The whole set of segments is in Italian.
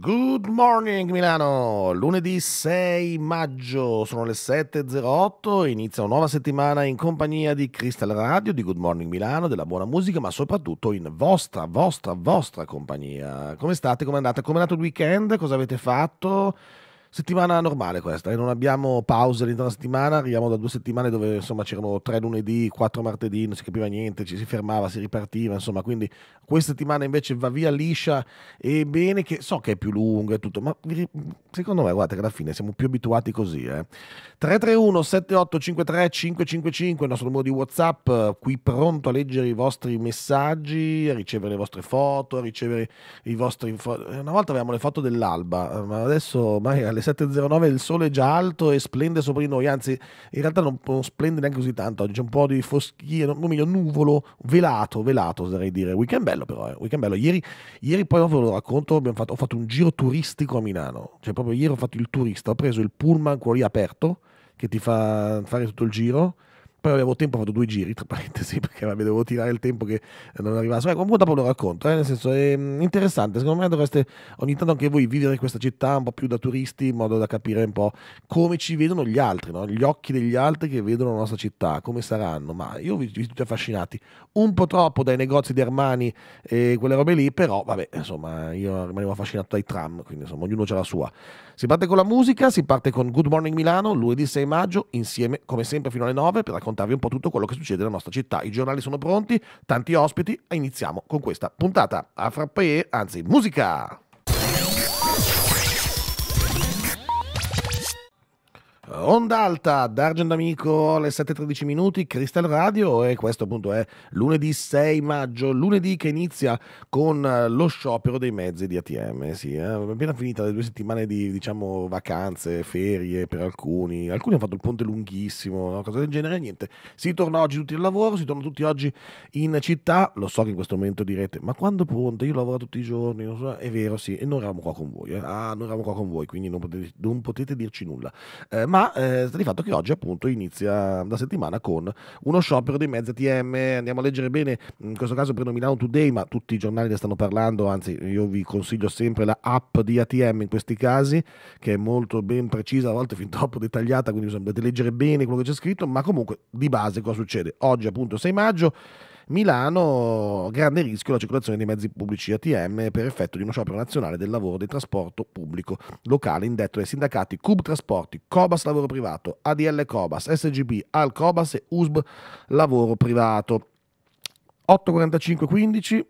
Good morning Milano, lunedì 6 maggio, sono le 7.08, inizia una nuova settimana in compagnia di Crystal Radio, di Good Morning Milano, della buona musica, ma soprattutto in vostra, vostra, vostra compagnia. Come state, come andate, come è andato il weekend, cosa avete fatto? settimana normale questa, eh? non abbiamo pause all'interno della settimana, arriviamo da due settimane dove insomma c'erano tre lunedì, quattro martedì, non si capiva niente, ci si fermava, si ripartiva, insomma, quindi questa settimana invece va via liscia e bene che so che è più lunga e tutto, ma secondo me guardate che alla fine siamo più abituati così. Eh? 331 7853 555, il nostro numero di Whatsapp, qui pronto a leggere i vostri messaggi, a ricevere le vostre foto, a ricevere i vostri... Una volta avevamo le foto dell'alba, ma adesso mai alle 7.09 il sole è già alto e splende sopra di noi, anzi in realtà non, non splende neanche così tanto, oggi c'è un po' di foschia, non meglio nuvolo, velato, velato oserei dire, weekend bello però, eh. weekend bello. Ieri, ieri poi ve lo racconto, fatto, ho fatto un giro turistico a Milano, cioè proprio ieri ho fatto il turista, ho preso il pullman, quello lì aperto, che ti fa fare tutto il giro poi avevo tempo, ho fatto due giri, tra parentesi, perché vabbè, dovevo tirare il tempo che non arrivava. Ecco, comunque dopo lo racconto, eh, nel senso è ehm, interessante, secondo me dovreste ogni tanto anche voi vivere questa città un po' più da turisti, in modo da capire un po' come ci vedono gli altri, no? gli occhi degli altri che vedono la nostra città, come saranno. Ma io vi, vi tutti affascinati, un po' troppo dai negozi di Armani e quelle robe lì, però vabbè, insomma, io rimanevo affascinato dai tram, quindi insomma, ognuno ha la sua. Si parte con la musica, si parte con Good Morning Milano, lunedì 6 maggio, insieme come sempre fino alle 9 per raccontare raccontarvi un po' tutto quello che succede nella nostra città. I giornali sono pronti, tanti ospiti, e iniziamo con questa puntata. A frappè, anzi, musica! Onda Alta, D'Argent Amico, alle 7.13 minuti, Crystal Radio e questo appunto è lunedì 6 maggio, lunedì che inizia con eh, lo sciopero dei mezzi di ATM, sì, eh? appena finita le due settimane di diciamo vacanze, ferie per alcuni, alcuni hanno fatto il ponte lunghissimo, no? cose del genere, niente, si torna oggi tutti al lavoro, si torna tutti oggi in città, lo so che in questo momento direte ma quando ponte? Io lavoro tutti i giorni, so. è vero sì, e non eravamo qua con voi, eh? ah non eravamo qua con voi, quindi non potete, non potete dirci nulla, eh, ma eh, sta di fatto che oggi appunto inizia la settimana con uno sciopero dei mezzi ATM, andiamo a leggere bene, in questo caso prendo Milano Today, ma tutti i giornali ne stanno parlando, anzi io vi consiglio sempre la app di ATM in questi casi, che è molto ben precisa, a volte fin troppo dettagliata, quindi bisogna leggere bene quello che c'è scritto, ma comunque di base cosa succede? Oggi appunto 6 maggio Milano, grande rischio la circolazione dei mezzi pubblici ATM per effetto di uno sciopero nazionale del lavoro del trasporto pubblico locale indetto dai sindacati CUB Trasporti, Cobas Lavoro Privato, ADL Cobas, SGB, Al Cobas e USB Lavoro Privato. 8.45.15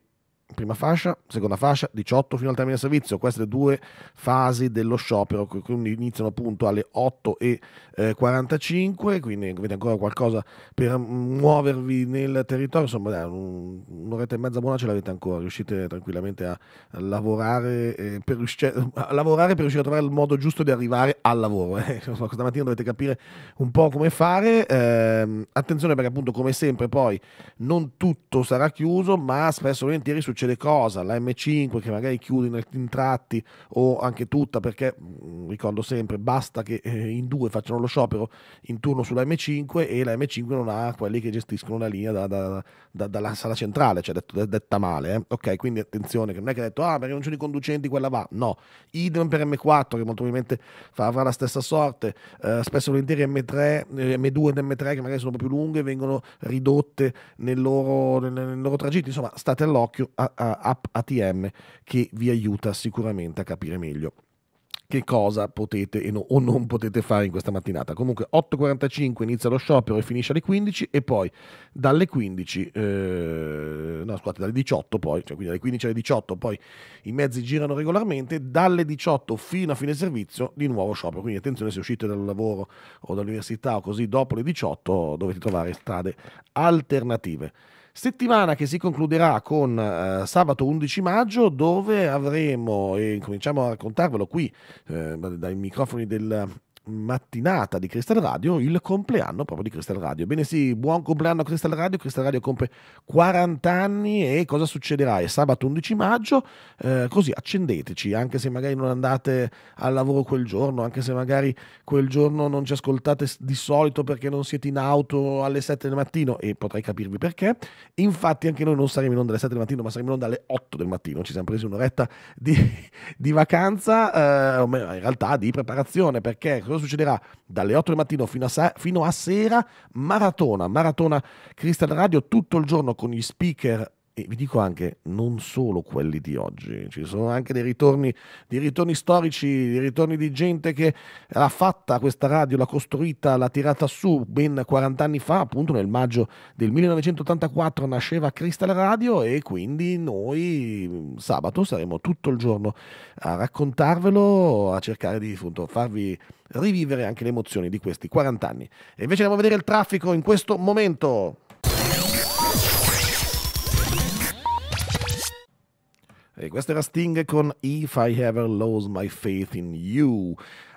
prima fascia, seconda fascia, 18 fino al termine del servizio. Queste due fasi dello sciopero, quindi iniziano appunto alle 8.45, eh, quindi avete ancora qualcosa per muovervi nel territorio, insomma un'oretta e mezza buona ce l'avete ancora, riuscite tranquillamente a lavorare, eh, per riuscire a, lavorare per riuscire a trovare il modo giusto di arrivare al lavoro. Eh. Questa mattina dovete capire un po' come fare, eh, attenzione perché appunto come sempre poi non tutto sarà chiuso, ma spesso e volentieri succede succede cosa, la M5 che magari chiude in, in tratti o anche tutta perché, mm, ricordo sempre, basta che eh, in due facciano lo sciopero in turno sulla M5 e la M5 non ha quelli che gestiscono la linea da, da, da, dalla sala centrale, cioè detto, detta male. Eh? Ok, quindi attenzione, che non è che ha detto ah perché non c'è i conducenti quella va, no. Idem per M4 che molto probabilmente avrà la stessa sorte, eh, spesso volentieri M3, eh, M2 ed M3 che magari sono un più lunghe vengono ridotte nel loro, nel, nel loro tragitto, insomma state all'occhio app ATM che vi aiuta sicuramente a capire meglio che cosa potete no, o non potete fare in questa mattinata. Comunque 8.45 inizia lo sciopero e finisce alle 15 e poi dalle 15, eh, no scusate, dalle 18 poi, cioè quindi dalle 15 alle 18 poi i mezzi girano regolarmente, dalle 18 fino a fine servizio di nuovo sciopero. Quindi attenzione se uscite dal lavoro o dall'università o così dopo le 18 dovete trovare strade alternative. Settimana che si concluderà con eh, sabato 11 maggio dove avremo, e cominciamo a raccontarvelo qui eh, dai microfoni del, mattinata di Crystal Radio il compleanno proprio di Crystal Radio. Bene sì, buon compleanno a Crystal Radio, Crystal Radio compie 40 anni e cosa succederà? È sabato 11 maggio, eh, così accendeteci, anche se magari non andate al lavoro quel giorno, anche se magari quel giorno non ci ascoltate di solito perché non siete in auto alle 7 del mattino e potrei capirvi perché. Infatti anche noi non saremo in onda alle 7 del mattino, ma saremo in onda alle 8 del mattino, ci siamo presi un'oretta di, di vacanza, eh, in realtà di preparazione perché cosa succederà dalle 8 del mattino fino a, sa- fino a sera, maratona, maratona Crystal Radio tutto il giorno con gli speaker e vi dico anche, non solo quelli di oggi, ci sono anche dei ritorni, dei ritorni storici, dei ritorni di gente che l'ha fatta questa radio, l'ha costruita, l'ha tirata su ben 40 anni fa, appunto nel maggio del 1984 nasceva Crystal Radio e quindi noi sabato saremo tutto il giorno a raccontarvelo, a cercare di appunto, farvi rivivere anche le emozioni di questi 40 anni. E invece andiamo a vedere il traffico in questo momento. E questo era Sting con If I Ever Lose My Faith in You.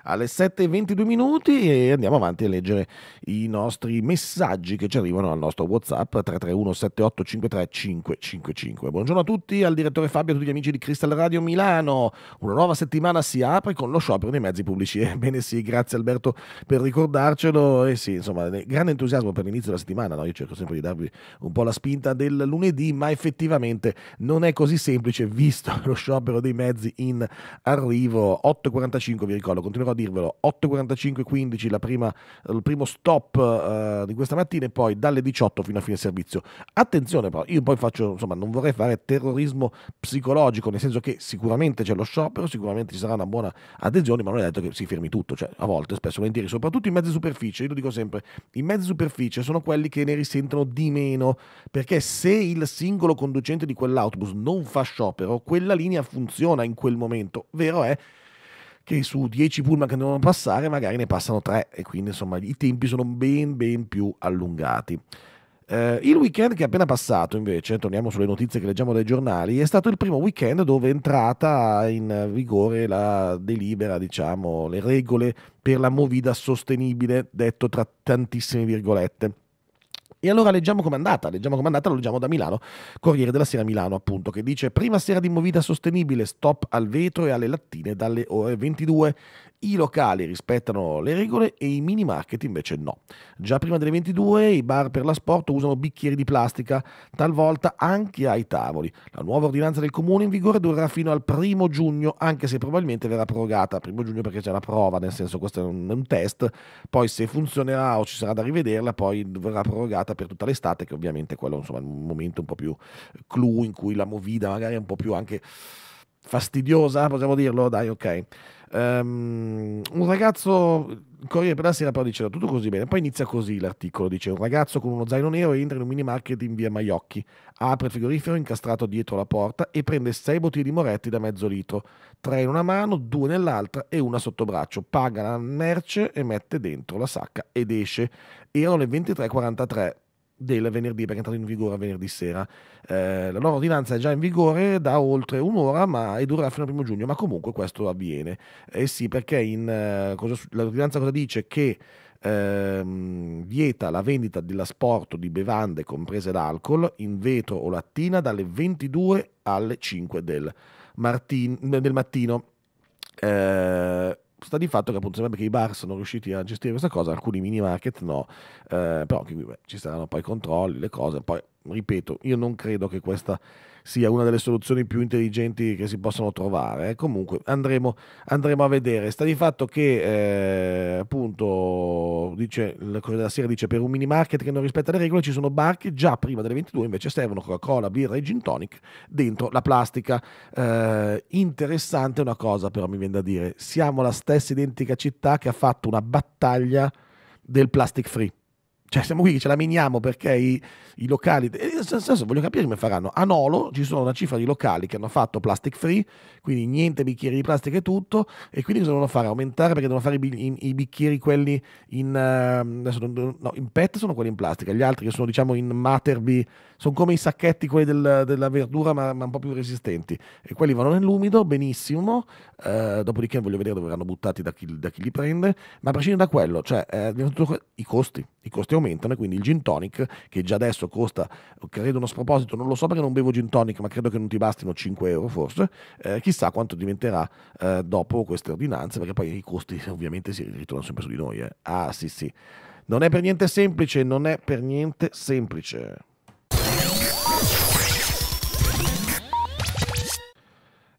Alle 7.22 minuti e andiamo avanti a leggere i nostri messaggi che ci arrivano al nostro WhatsApp 331 7853 555. Buongiorno a tutti, al direttore Fabio e a tutti gli amici di Crystal Radio Milano. Una nuova settimana si apre con lo sciopero dei mezzi pubblici. Ebbene sì, grazie Alberto per ricordarcelo. E sì, insomma, grande entusiasmo per l'inizio della settimana. No? Io cerco sempre di darvi un po' la spinta del lunedì, ma effettivamente non è così semplice. Vi visto lo sciopero dei mezzi in arrivo. 8.45, vi ricordo, continuerò a dirvelo. 8.45.15 la prima, il primo stop eh, di questa mattina e poi dalle 18 fino a fine servizio. Attenzione però, io poi faccio, insomma, non vorrei fare terrorismo psicologico, nel senso che sicuramente c'è lo sciopero, sicuramente ci sarà una buona adesione, ma non è detto che si fermi tutto, cioè a volte, spesso, volentieri, soprattutto in mezzi superficie, io lo dico sempre, i mezzi superficie sono quelli che ne risentono di meno, perché se il singolo conducente di quell'autobus non fa sciopero, quella linea funziona in quel momento. Vero è che su 10 pullman che devono passare magari ne passano 3 e quindi insomma i tempi sono ben ben più allungati. Eh, il weekend che è appena passato invece, torniamo sulle notizie che leggiamo dai giornali, è stato il primo weekend dove è entrata in vigore la delibera, diciamo, le regole per la movida sostenibile, detto tra tantissime virgolette e allora leggiamo com'è andata, leggiamo com'è andata, lo leggiamo da Milano, Corriere della Sera Milano appunto, che dice prima sera di movida sostenibile, stop al vetro e alle lattine dalle ore 22, i locali rispettano le regole e i mini market invece no. Già prima delle 22 i bar per l'asporto usano bicchieri di plastica, talvolta anche ai tavoli. La nuova ordinanza del comune in vigore durerà fino al primo giugno, anche se probabilmente verrà prorogata, primo giugno perché c'è la prova, nel senso questo è un, un test, poi se funzionerà o ci sarà da rivederla, poi verrà prorogata per tutta l'estate, che ovviamente è quello insomma, un momento un po' più eh, clou in cui la movida magari è un po' più anche fastidiosa, possiamo dirlo, dai, ok. Um, un ragazzo, Corriere per la sera però diceva tutto così bene, poi inizia così l'articolo, dice un ragazzo con uno zaino nero entra in un mini market in via Maiocchi, apre il frigorifero incastrato dietro la porta e prende sei bottiglie di moretti da mezzo litro, tre in una mano, due nell'altra e una sotto braccio, paga la merce e mette dentro la sacca ed esce. Erano le 23.43 del venerdì, perché è entrato in vigore venerdì sera. Eh, la nuova ordinanza è già in vigore da oltre un'ora ma, e durerà fino al primo giugno, ma comunque questo avviene. Eh sì, perché in, eh, cosa, l'ordinanza cosa dice? Che ehm, vieta la vendita dell'asporto di bevande comprese d'alcol in vetro o lattina dalle 22 alle 5 del, martin, del mattino. Eh, sta di fatto che appunto sembra che i bar sono riusciti a gestire questa cosa, alcuni mini market no, eh, però quindi, beh, ci saranno poi i controlli, le cose, poi ripeto, io non credo che questa sia una delle soluzioni più intelligenti che si possono trovare. Comunque andremo, andremo a vedere. Sta di fatto che eh, appunto dice, la Corriere della Sera dice per un mini market che non rispetta le regole ci sono bar che già prima delle 22 invece servono Coca-Cola, birra e gin tonic dentro la plastica. Eh, interessante una cosa però mi viene da dire, siamo la stessa identica città che ha fatto una battaglia del plastic free. Cioè, siamo qui che ce la miniamo perché i, i locali. Nel eh, senso, voglio capire come faranno. A Nolo ci sono una cifra di locali che hanno fatto plastic free, quindi niente bicchieri di plastica e tutto. E quindi cosa devono fare? Aumentare perché devono fare i, i, i bicchieri, quelli in. Ehm, non, no, in PET sono quelli in plastica, gli altri che sono, diciamo, in materbi, sono come i sacchetti, quelli del, della verdura, ma, ma, un po' più resistenti. E quelli vanno nell'umido, benissimo. Eh, dopodiché, voglio vedere dove verranno buttati da chi, da chi, li prende. Ma a prescindere da quello, cioè, eh, i costi. I costi aumentano e quindi il gin tonic che già adesso costa credo uno sproposito non lo so perché non bevo gin tonic ma credo che non ti bastino 5 euro forse eh, chissà quanto diventerà eh, dopo queste ordinanze perché poi i costi ovviamente si ritornano sempre su di noi eh. ah sì sì non è per niente semplice non è per niente semplice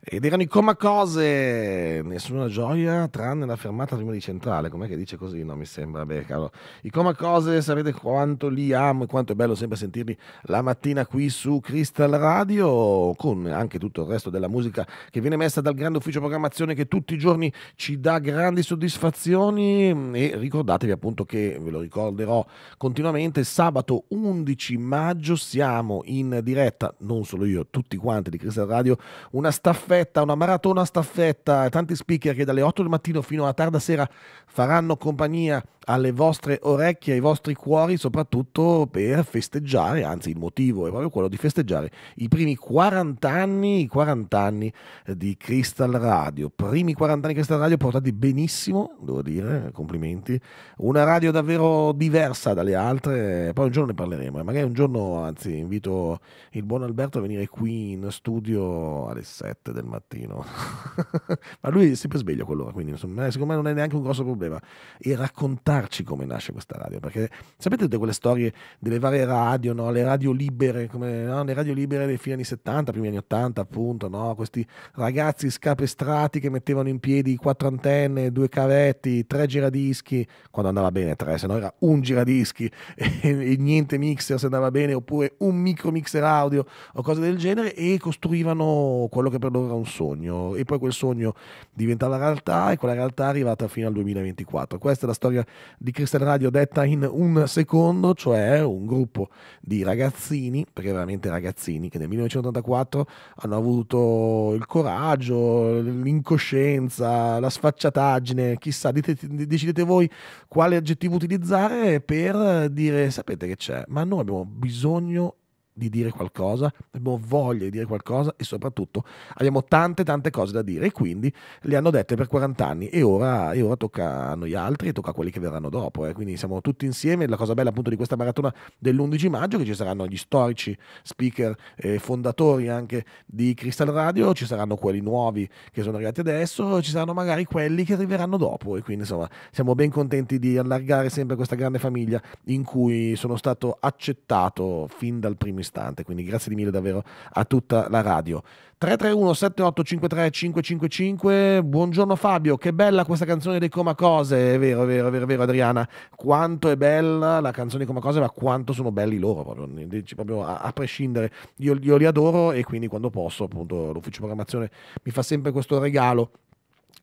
Ed erano i coma cose, nessuna gioia tranne la fermata prima di centrale, com'è che dice così? No, mi sembra, beh, cavolo. I comacose, sapete quanto li amo e quanto è bello sempre sentirli la mattina qui su Crystal Radio, con anche tutto il resto della musica che viene messa dal grande ufficio programmazione che tutti i giorni ci dà grandi soddisfazioni e ricordatevi appunto che, ve lo ricorderò continuamente, sabato 11 maggio siamo in diretta, non solo io, tutti quanti di Crystal Radio, una staffetta staffetta, una maratona staffetta, tanti speaker che dalle 8 del mattino fino alla tarda sera faranno compagnia alle vostre orecchie, ai vostri cuori, soprattutto per festeggiare, anzi il motivo è proprio quello di festeggiare i primi 40 anni, i 40 anni di Crystal Radio. Primi 40 anni di Crystal Radio portati benissimo, devo dire, complimenti. Una radio davvero diversa dalle altre, poi un giorno ne parleremo, eh. magari un giorno, anzi invito il buon Alberto a venire qui in studio alle 7 del mattino, ma lui è sempre sveglio a quell'ora, quindi insomma, eh, secondo me non è neanche un grosso problema. E raccontarci come nasce questa radio, perché sapete tutte quelle storie delle varie radio, no? le radio libere, come, no? le radio libere dei fine anni 70, primi anni 80 appunto, no? questi ragazzi scapestrati che mettevano in piedi quattro antenne, due cavetti, tre giradischi, quando andava bene tre, se no era un giradischi e, e niente mixer se andava bene, oppure un micro mixer audio o cose del genere e costruivano quello che per loro ancora un sogno e poi quel sogno diventa la realtà e quella realtà è arrivata fino al 2024. Questa è la storia di Crystal Radio detta in un secondo, cioè un gruppo di ragazzini, perché veramente ragazzini, che nel 1984 hanno avuto il coraggio, l'incoscienza, la sfacciataggine, chissà, dite, decidete voi quale aggettivo utilizzare per dire sapete che c'è, ma noi abbiamo bisogno di dire qualcosa, abbiamo voglia di dire qualcosa e soprattutto abbiamo tante tante cose da dire e quindi le hanno dette per 40 anni e ora, e ora tocca a noi altri e tocca a quelli che verranno dopo. Eh. Quindi siamo tutti insieme. La cosa bella appunto di questa maratona dell'11 maggio che ci saranno gli storici speaker e eh, fondatori anche di Crystal Radio, ci saranno quelli nuovi che sono arrivati adesso, ci saranno magari quelli che arriveranno dopo e quindi insomma siamo ben contenti di allargare sempre questa grande famiglia in cui sono stato accettato fin dal primo istante. Quindi grazie mille davvero a tutta la radio. 331 7853 555 Buongiorno Fabio, che bella questa canzone dei Comacose, è vero, è vero, è vero, è vero Adriana, quanto è bella la canzone dei Cose, ma quanto sono belli loro, proprio, proprio a, a, prescindere, io, io li adoro e quindi quando posso appunto l'ufficio programmazione mi fa sempre questo regalo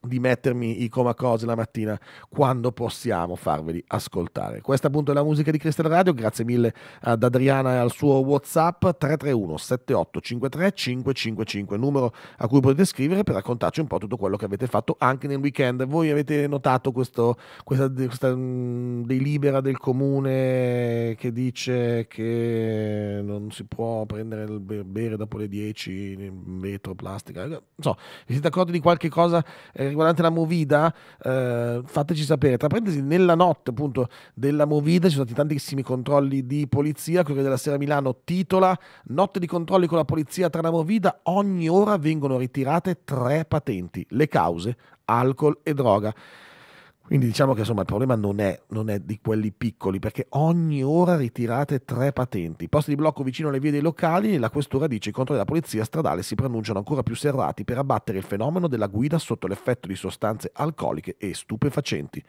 di mettermi i coma cose la mattina quando possiamo farveli ascoltare. Questa appunto è la musica di Crystal Radio, grazie mille ad Adriana e al suo Whatsapp 331 7853 555, numero a cui potete scrivere per raccontarci un po' tutto quello che avete fatto anche nel weekend. Voi avete notato questo, questa, questa mm, delibera del comune che dice che non si può prendere il bere dopo le 10 in vetro, plastica, eh, non so, vi siete accorti di qualche cosa eh, riguardante la movida, eh, fateci sapere. Tra parentesi, nella notte appunto della movida ci sono stati tantissimi controlli di polizia. Corriere della Sera Milano titola Notte di controlli con la polizia tra la movida. Ogni ora vengono ritirate tre patenti. Le cause, alcol e droga. Quindi diciamo che insomma il problema non è, non è, di quelli piccoli, perché ogni ora ritirate tre patenti. Posti di blocco vicino alle vie dei locali, la questura dice i controlli della polizia stradale si pronunciano ancora più serrati per abbattere il fenomeno della guida sotto l'effetto di sostanze alcoliche e stupefacenti.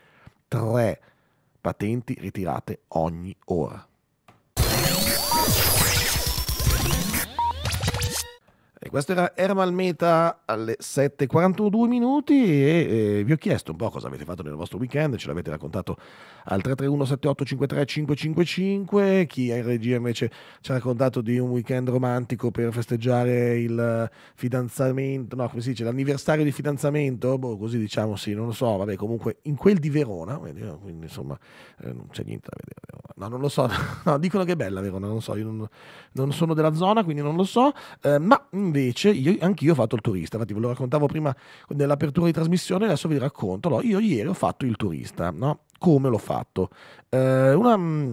Tre patenti ritirate ogni ora. E questo era Ermal Meta alle 7.42 minuti e eh, vi ho chiesto un po' cosa avete fatto nel vostro weekend, ce l'avete raccontato al 3317853555, chi è in regia invece ci ha raccontato di un weekend romantico per festeggiare il fidanzamento, no come si dice, l'anniversario di fidanzamento, boh, così diciamo sì, non lo so, vabbè comunque in quel di Verona, quindi, insomma eh, non c'è niente da vedere, no non lo so, no, dicono che è bella Verona, non lo so, io non, non sono della zona quindi non lo so, eh, ma invece, io, anch'io ho fatto il turista, infatti ve lo raccontavo prima nell'apertura di trasmissione, adesso vi racconto. No, io ieri ho fatto il turista, no? Come l'ho fatto? Eh, una mm,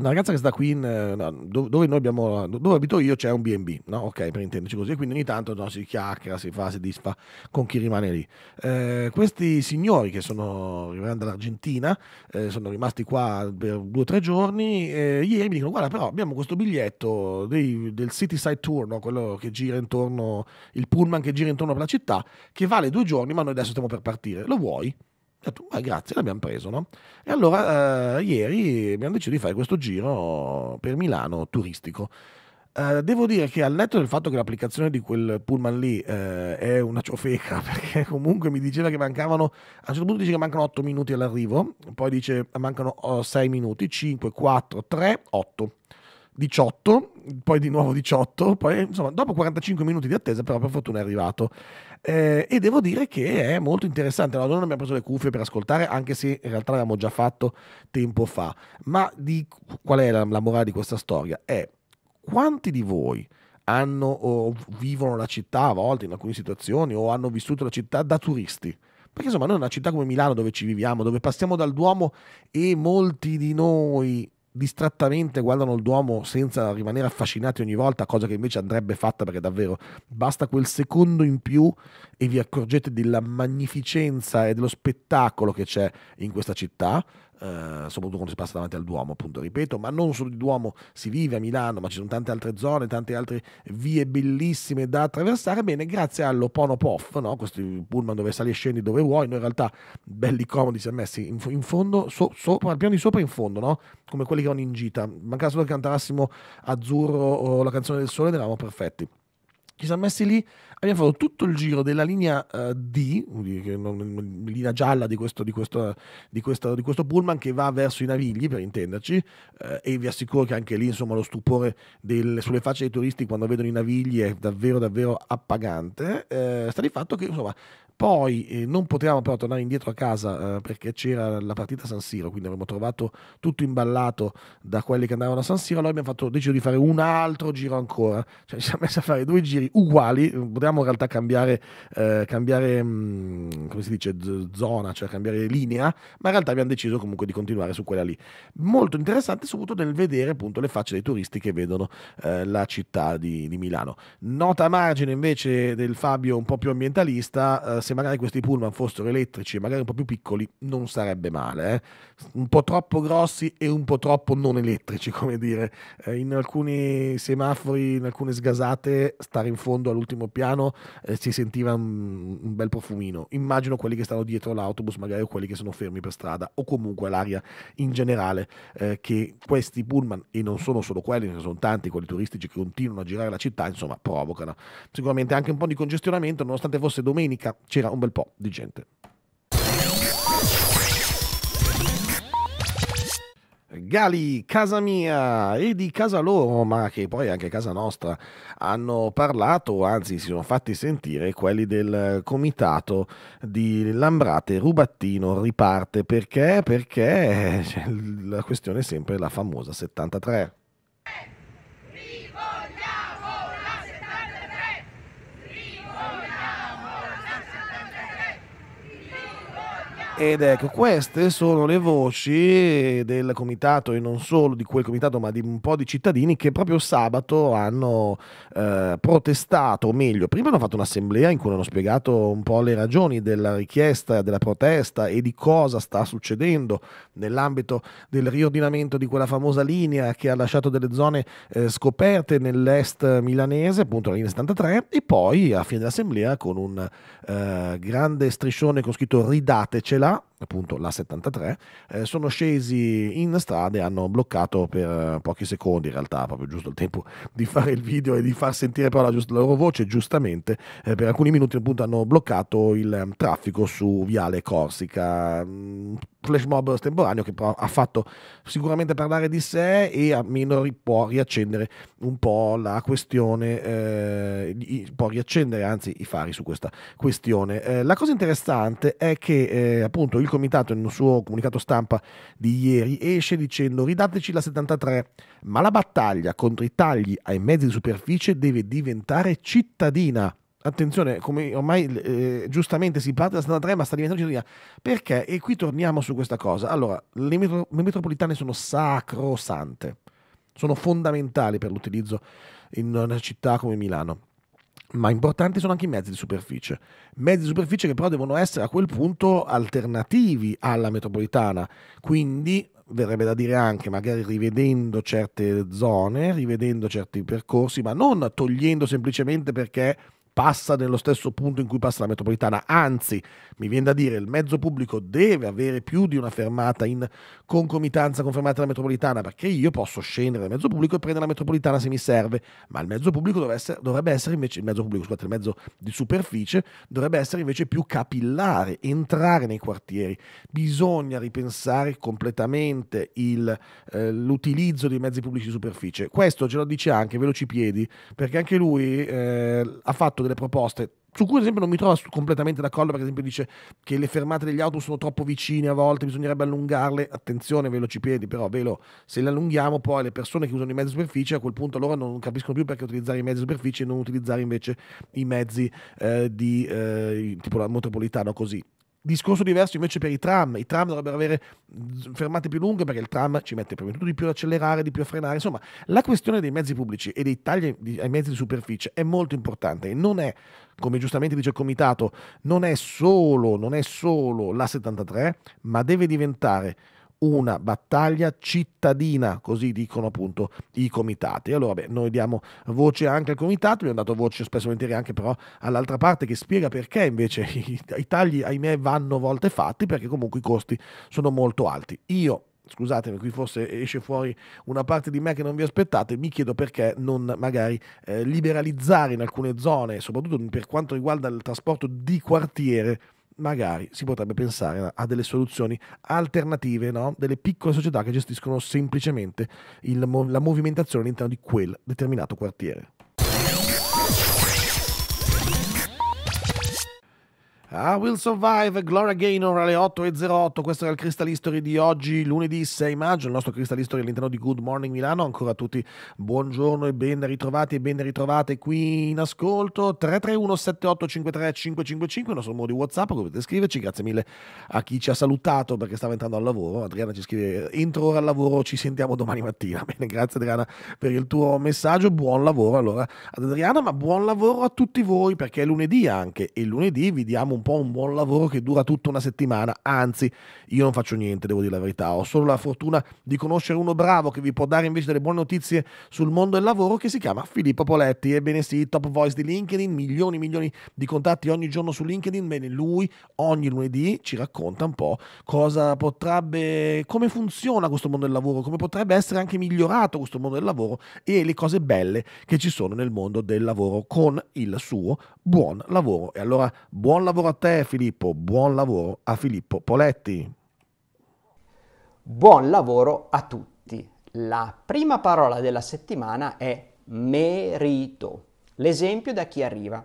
una ragazza che sta qui in, eh, no, dove, noi abbiamo, dove abito io c'è un BB, no? ok, per intenderci così, quindi ogni tanto no, si chiacchiera, si fa, si disfa con chi rimane lì. Eh, questi signori che sono arrivati dall'Argentina, eh, sono rimasti qua per due o tre giorni, eh, ieri mi dicono guarda però abbiamo questo biglietto dei, del City Side Tour, no? quello che gira intorno, il pullman che gira intorno alla città, che vale due giorni ma noi adesso stiamo per partire, lo vuoi? Ho detto, ma grazie, l'abbiamo preso, no? E allora eh, ieri abbiamo deciso di fare questo giro per Milano turistico. Eh, devo dire che al netto del fatto che l'applicazione di quel pullman lì eh, è una ciofeca, perché comunque mi diceva che mancavano, a un certo punto dice che mancano 8 minuti all'arrivo, poi dice mancano 6 minuti, 5, 4, 3, 8. 18, poi di nuovo 18, poi insomma dopo 45 minuti di attesa però per fortuna è arrivato eh, e devo dire che è molto interessante, allora, non abbiamo preso le cuffie per ascoltare anche se in realtà l'abbiamo già fatto tempo fa, ma di, qual è la, la morale di questa storia? È quanti di voi hanno o vivono la città a volte in alcune situazioni o hanno vissuto la città da turisti? Perché insomma noi in una città come Milano dove ci viviamo, dove passiamo dal Duomo e molti di noi distrattamente guardano il Duomo senza rimanere affascinati ogni volta, cosa che invece andrebbe fatta perché davvero basta quel secondo in più e vi accorgete della magnificenza e dello spettacolo che c'è in questa città, eh, soprattutto quando si passa davanti al Duomo, appunto, ripeto, ma non solo il Duomo si vive a Milano, ma ci sono tante altre zone, tante altre vie bellissime da attraversare, bene, grazie all'Oponopof, no? questo pullman dove sali e scendi dove vuoi, noi in realtà belli comodi siamo messi in, in fondo, so, sopra, al piano di sopra in fondo, no? come quelli che hanno in gita, mancava solo che cantassimo Azzurro o la canzone del sole ed eravamo perfetti ci siamo messi lì, abbiamo fatto tutto il giro della linea uh, D, linea gialla di questo, di, questo, di, questo, di questo, pullman che va verso i Navigli, per intenderci, uh, e vi assicuro che anche lì insomma, lo stupore del, sulle facce dei turisti quando vedono i Navigli è davvero davvero appagante, uh, sta di fatto che insomma, poi eh, non potevamo però tornare indietro a casa eh, perché c'era la partita a San Siro, quindi avremmo trovato tutto imballato da quelli che andavano a San Siro. Allora abbiamo fatto, deciso di fare un altro giro ancora, cioè ci siamo messi a fare due giri uguali, potevamo in realtà cambiare, eh, cambiare mh, mm, come si dice, zona, cioè cambiare linea, ma in realtà abbiamo deciso comunque di continuare su quella lì. Molto interessante soprattutto nel vedere appunto le facce dei turisti che vedono eh, la città di, di, Milano. Nota a margine invece del Fabio un po' più ambientalista eh, se magari questi pullman fossero elettrici e magari un po' più piccoli, non sarebbe male. Eh? Un po' troppo grossi e un po' troppo non elettrici, come dire. Eh, in alcuni semafori, in alcune sgasate, stare in fondo all'ultimo piano eh, si sentiva un, un, bel profumino. Immagino quelli che stanno dietro l'autobus, magari o quelli che sono fermi per strada, o comunque l'aria in generale, eh, che questi pullman, e non sono solo quelli, ne sono tanti, quelli turistici che continuano a girare la città, insomma, provocano sicuramente anche un po' di congestionamento, nonostante fosse domenica, c'era un bel po' di gente. Gali, casa mia e di casa loro, ma che poi anche casa nostra, hanno parlato, anzi si sono fatti sentire quelli del comitato di Lambrate Rubattino riparte. Perché? Perché la questione è sempre la famosa 73. Ed ecco, queste sono le voci del comitato e non solo di quel comitato, ma di un po' di cittadini che proprio sabato hanno eh, protestato, o meglio, prima hanno fatto un'assemblea in cui hanno spiegato un po' le ragioni della richiesta, della protesta e di cosa sta succedendo nell'ambito del riordinamento di quella famosa linea che ha lasciato delle zone eh, scoperte nell'est milanese, appunto la linea 73, e poi a fine dell'assemblea con un eh, grande striscione con scritto ridatecela Voilà. appunto la 73, eh, sono scesi in strada e hanno bloccato per eh, pochi secondi in realtà, proprio giusto il tempo di fare il video e di far sentire però la, giusta, la loro voce, giustamente eh, per alcuni minuti appunto hanno bloccato il ehm, traffico su Viale Corsica, mm, flash mob estemporaneo che però ha fatto sicuramente parlare di sé e almeno può riaccendere un po' la questione, eh, può riaccendere anzi i fari su questa questione. Eh, la cosa interessante è che eh, appunto il comitato in un suo comunicato stampa di ieri esce dicendo ridateci la 73, ma la battaglia contro i tagli ai mezzi di superficie deve diventare cittadina attenzione, come ormai eh, giustamente si parte da 73, ma sta diventando cittadina. Perché? E qui torniamo su questa cosa. Allora, le, metro- le metropolitane sono sacrosante, sono fondamentali per l'utilizzo in una città come Milano ma importanti sono anche i mezzi di superficie. Mezzi di superficie che però devono essere a quel punto alternativi alla metropolitana, quindi verrebbe da dire anche magari rivedendo certe zone, rivedendo certi percorsi, ma non togliendo semplicemente perché passa nello stesso punto in cui passa la metropolitana, anzi mi viene da dire il mezzo pubblico deve avere più di una fermata in concomitanza con fermata della metropolitana perché io posso scendere dal mezzo pubblico e prendere la metropolitana se mi serve, ma il mezzo pubblico essere, dovrebbe essere, invece, il mezzo pubblico scusate, il mezzo di superficie dovrebbe essere invece più capillare, entrare nei quartieri, bisogna ripensare completamente il, eh, l'utilizzo dei mezzi pubblici di superficie, questo ce lo dice anche Velocipiedi perché anche lui eh, ha fatto delle delle proposte su cui ad esempio non mi trovo completamente d'accordo perché ad esempio dice che le fermate degli autobus sono troppo vicine a volte, bisognerebbe allungarle, attenzione velocipiedi però velo, se le allunghiamo poi le persone che usano i mezzi superficie a quel punto loro non capiscono più perché utilizzare i mezzi superficie e non utilizzare invece i mezzi eh, di eh, tipo la metropolitana così, Discorso diverso invece per i tram, i tram dovrebbero avere fermate più lunghe perché il tram ci mette prima di tutto di più ad accelerare, di più a frenare, insomma la questione dei mezzi pubblici e dei tagli ai mezzi di superficie è molto importante e non è, come giustamente dice il comitato, non è solo, non è solo la 73, ma deve diventare una battaglia cittadina, così dicono appunto i comitati. Allora beh, noi diamo voce anche al comitato, abbiamo dato voce spesso e volentieri anche però all'altra parte che spiega perché invece i, i tagli, ahimè, vanno volte fatti perché comunque i costi sono molto alti. Io scusatemi, qui forse esce fuori una parte di me che non vi aspettate, mi chiedo perché non magari eh, liberalizzare in alcune zone, soprattutto per quanto riguarda il trasporto di quartiere, magari si potrebbe pensare a delle soluzioni alternative, no? delle piccole società che gestiscono semplicemente il, la movimentazione all'interno di quel determinato quartiere. I ah, Will Survive, Gloria Gaynor alle 8.08, questo era il Crystal History di oggi, lunedì 6 maggio, il nostro Crystal History all'interno di Good Morning Milano, ancora a tutti buongiorno e ben ritrovati e ben ritrovate qui in ascolto, 331 7853 555, il nostro modo di Whatsapp, come potete scriverci, grazie mille a chi ci ha salutato perché stava entrando al lavoro, Adriana ci scrive entro ora al lavoro, ci sentiamo domani mattina, bene, grazie Adriana per il tuo messaggio, buon lavoro allora ad Adriana, ma buon lavoro a tutti voi perché è lunedì anche e lunedì vi diamo un un po' un buon lavoro che dura tutta una settimana, anzi io non faccio niente, devo dire la verità, ho solo la fortuna di conoscere uno bravo che vi può dare invece delle buone notizie sul mondo del lavoro che si chiama Filippo Poletti, ebbene sì, top voice di LinkedIn, milioni e milioni di contatti ogni giorno su LinkedIn, bene lui ogni lunedì ci racconta un po' cosa potrebbe, come funziona questo mondo del lavoro, come potrebbe essere anche migliorato questo mondo del lavoro e le cose belle che ci sono nel mondo del lavoro con il suo buon lavoro. E allora buon lavoro a a te Filippo, buon lavoro a Filippo Poletti. Buon lavoro a tutti. La prima parola della settimana è merito. L'esempio da chi arriva?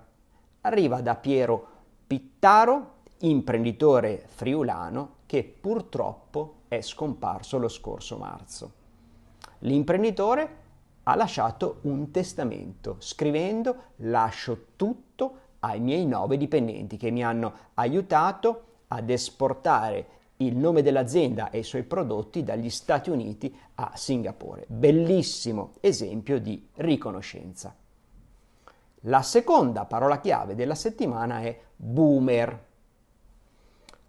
Arriva da Piero Pittaro, imprenditore friulano che purtroppo è scomparso lo scorso marzo. L'imprenditore ha lasciato un testamento scrivendo lascio tutto ai miei nove dipendenti che mi hanno aiutato ad esportare il nome dell'azienda e i suoi prodotti dagli Stati Uniti a Singapore. Bellissimo esempio di riconoscenza. La seconda parola chiave della settimana è boomer.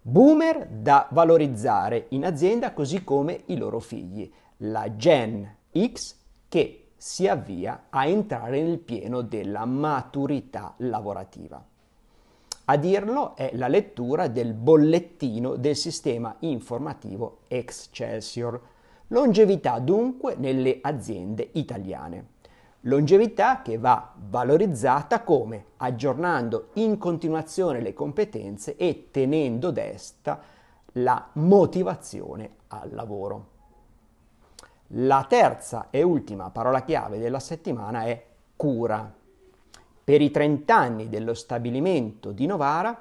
Boomer da valorizzare in azienda così come i loro figli, la Gen X che si avvia a entrare nel pieno della maturità lavorativa. A dirlo è la lettura del bollettino del sistema informativo Excelsior. Longevità dunque nelle aziende italiane. Longevità che va valorizzata come aggiornando in continuazione le competenze e tenendo desta la motivazione al lavoro. La terza e ultima parola chiave della settimana è cura. Per i 30 anni dello stabilimento di Novara,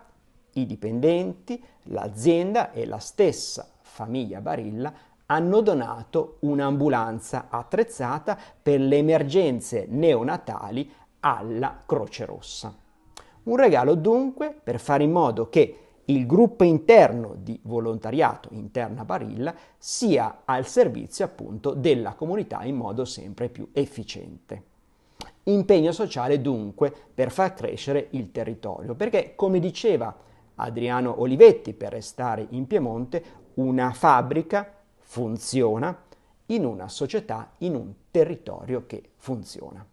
i dipendenti, l'azienda e la stessa famiglia Barilla hanno donato un'ambulanza attrezzata per le emergenze neonatali alla Croce Rossa. Un regalo dunque per fare in modo che il gruppo interno di volontariato interna Barilla sia al servizio appunto della comunità in modo sempre più efficiente. Impegno sociale dunque per far crescere il territorio, perché come diceva Adriano Olivetti, per restare in Piemonte, una fabbrica funziona in una società, in un territorio che funziona.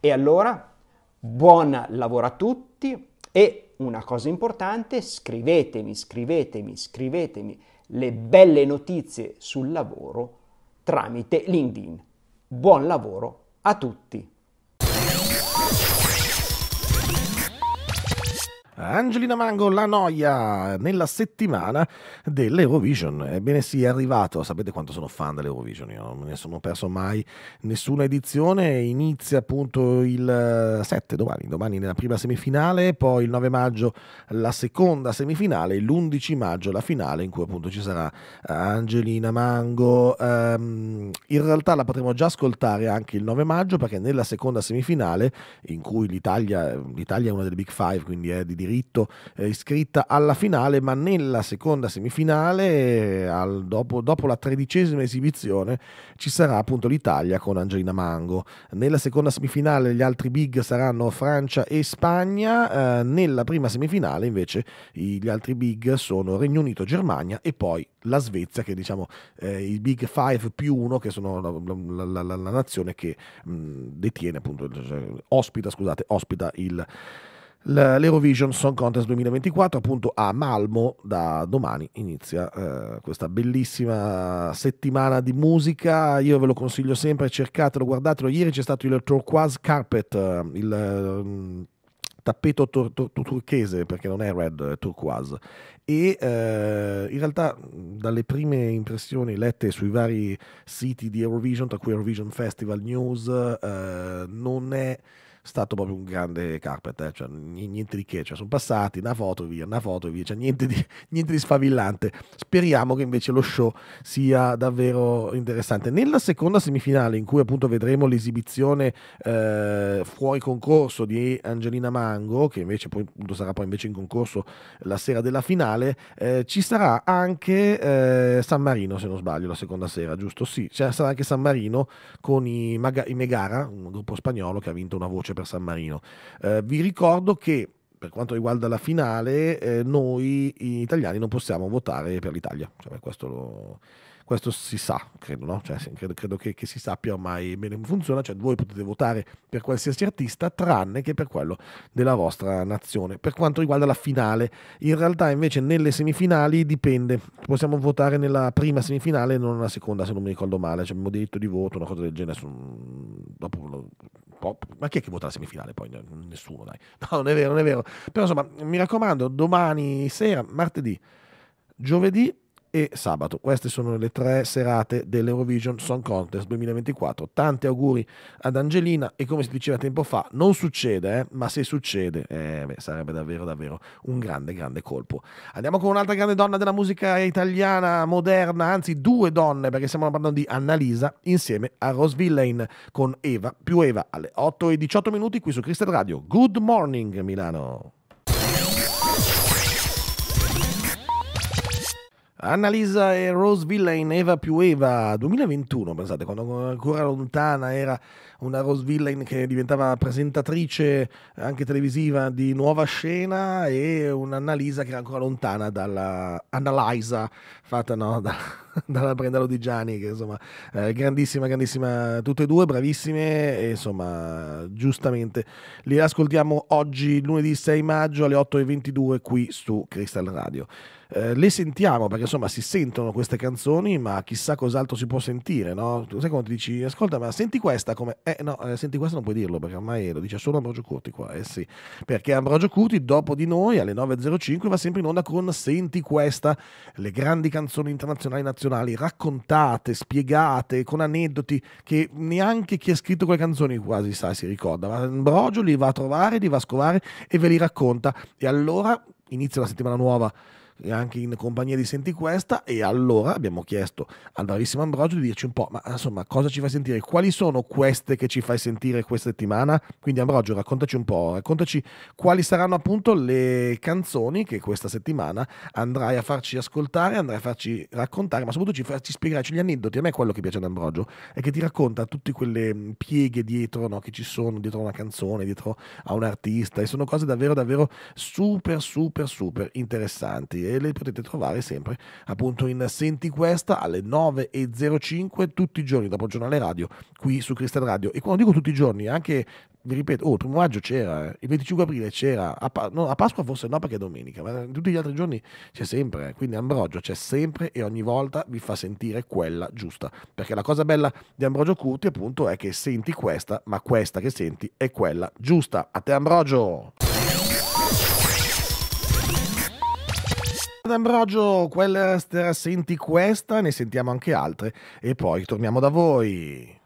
E allora buon lavoro a tutti e una cosa importante, scrivetemi, scrivetemi, scrivetemi le belle notizie sul lavoro tramite LinkedIn. Buon lavoro a tutti! Angelina Mango, la noia nella settimana dell'Eurovision. Ebbene sì, è arrivato. Sapete quanto sono fan dell'Eurovision? Io non me ne sono perso mai nessuna edizione. Inizia appunto il 7 eh, domani, domani nella prima semifinale, poi il 9 maggio la seconda semifinale, l'11 maggio la finale in cui appunto ci sarà Angelina Mango. Um, in realtà la potremo già ascoltare anche il 9 maggio perché nella seconda semifinale in cui l'Italia, l'Italia è una delle big five, quindi è di diritto diritto eh, iscritta alla finale, ma nella seconda semifinale, eh, al, dopo, dopo, la tredicesima esibizione, ci sarà appunto l'Italia con Angelina Mango. Nella seconda semifinale gli altri big saranno Francia e Spagna, eh, nella prima semifinale invece gli altri big sono Regno Unito, Germania e poi la Svezia, che diciamo eh, i big five più uno, che sono la, la, la, la nazione che mh, detiene appunto, cioè, ospita, scusate, ospita il L'Eurovision Song Contest 2024 appunto a Malmo da domani inizia eh, questa bellissima settimana di musica, io ve lo consiglio sempre, cercatelo, guardatelo, ieri c'è stato il Turquoise Carpet, eh, il mm, tappeto tur- tur- turchese perché non è red, è turquoise e eh, in realtà mm, dalle prime impressioni lette sui vari siti di Eurovision, tra cui Eurovision Festival News, eh, non è stato proprio un grande carpet, eh? cioè, niente di che, cioè, sono passati una foto via, una foto via, cioè, niente, di, niente, di, sfavillante. Speriamo che invece lo show sia davvero interessante. Nella seconda semifinale in cui appunto vedremo l'esibizione eh, fuori concorso di Angelina Mango, che invece poi, appunto, sarà poi invece in concorso la sera della finale, eh, ci sarà anche eh, San Marino se non sbaglio la seconda sera, giusto? Sì, ci sarà anche San Marino con i, Maga- i Megara, un gruppo spagnolo che ha vinto una voce invece per San Marino. Eh, vi ricordo che per quanto riguarda la finale, eh, noi italiani non possiamo votare per l'Italia. Cioè, questo lo, questo si sa, credo, no? cioè, credo, credo che, che, si sappia ormai bene come funziona, cioè voi potete votare per qualsiasi artista tranne che per quello della vostra nazione. Per quanto riguarda la finale, in realtà invece nelle semifinali dipende, possiamo votare nella prima semifinale e non nella seconda se non mi ricordo male, cioè, abbiamo diritto di voto, una cosa del genere, su dopo ma chi è che vota la semifinale poi? Nessuno, dai. No, non è vero, non è vero. Però insomma, mi raccomando, domani sera, martedì, giovedì e sabato. Queste sono le tre serate dell'Eurovision Song Contest 2024. Tanti auguri ad Angelina e come si diceva tempo fa, non succede, eh? ma se succede eh, beh, sarebbe davvero davvero un grande grande colpo. Andiamo con un'altra grande donna della musica italiana moderna, anzi due donne perché stiamo parlando di Annalisa insieme a Rose Villain con Eva più Eva alle 8 e 18 minuti qui su Crystal Radio. Good morning Milano. Annalisa e Rose Villa in Eva più Eva 2021, pensate, quando ancora lontana era una Rose Villain che diventava presentatrice eh, anche televisiva di Nuova Scena e un'Annalisa che era ancora lontana dalla Annalisa fatta no, da, dalla Brenda Lodigiani, che insomma eh, grandissima, grandissima, tutte e due, bravissime e insomma giustamente li ascoltiamo oggi lunedì 6 maggio alle 8.22 qui su Crystal Radio. Eh, le sentiamo perché insomma si sentono queste canzoni, ma chissà cos'altro si può sentire, no? Tu sai quando ti dici, ascolta, ma senti questa come... Eh no, eh, senti questa non puoi dirlo perché ormai lo dice solo Ambrogio Curti qua, eh sì, perché Ambrogio Curti dopo di noi alle 9.05 va sempre in onda con Senti questa, le grandi canzoni internazionali nazionali raccontate, spiegate, con aneddoti che neanche chi ha scritto quelle canzoni quasi sa, si ricorda, ma Ambrogio li va a trovare, li va a scovare e ve li racconta e allora inizia la settimana nuova anche in compagnia di Senti Questa e allora abbiamo chiesto al bravissimo Ambrogio di dirci un po', ma ah, insomma cosa ci fai sentire, quali sono queste che ci fai sentire questa settimana? Quindi Ambrogio raccontaci un po', raccontaci quali saranno appunto le canzoni che questa settimana andrai a farci ascoltare, andrai a farci raccontare, ma soprattutto ci, farci spiegarci cioè, gli aneddoti, a me è quello che piace ad Ambrogio, è che ti racconta tutte quelle mm, pieghe dietro no, che ci sono, dietro una canzone, dietro a un artista e sono cose davvero davvero super super super interessanti e le potete trovare sempre appunto in Senti Questa alle 9.05 tutti i giorni dopo il giornale radio qui su Cristian Radio. E quando dico tutti i giorni, anche vi ripeto, oh, il primo maggio c'era, il 25 aprile c'era, a, pa- no, a, Pasqua forse no perché è domenica, ma tutti gli altri giorni c'è sempre, quindi Ambrogio c'è sempre e ogni volta vi fa sentire quella giusta, perché la cosa bella di Ambrogio Curti appunto è che senti questa, ma questa che senti è quella giusta. A te Ambrogio! Ad Ambrogio, quella sera senti questa, ne sentiamo anche altre e poi torniamo da voi.